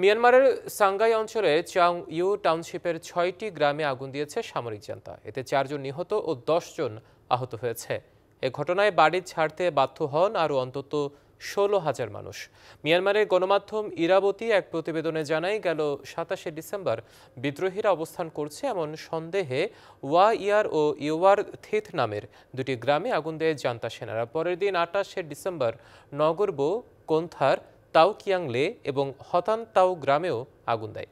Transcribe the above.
মিয়ানমারের সাংগাই অঞ্চলে চাং ইউ টাউনশিপের ছয়টি গ্রামে আগুন দিয়েছে সামরিক জান্তা এতে চারজন নিহত ও দশজন আহত হয়েছে এ ঘটনায় বাড়ি ছাড়তে বাধ্য হন আরও অন্তত ষোলো হাজার মানুষ মিয়ানমারের গণমাধ্যম ইরাবতী এক প্রতিবেদনে জানাই গেল সাতাশে ডিসেম্বর বিদ্রোহীরা অবস্থান করছে এমন সন্দেহে ওয়া ইয়ার ও ইওয়ার থিথ নামের দুটি গ্রামে আগুন দেয় জান্তা সেনারা পরের দিন আটাশে ডিসেম্বর নগরবো কোন্থার তাও কিয়াংলে এবং হতান তাও গ্রামেও আগুন দেয়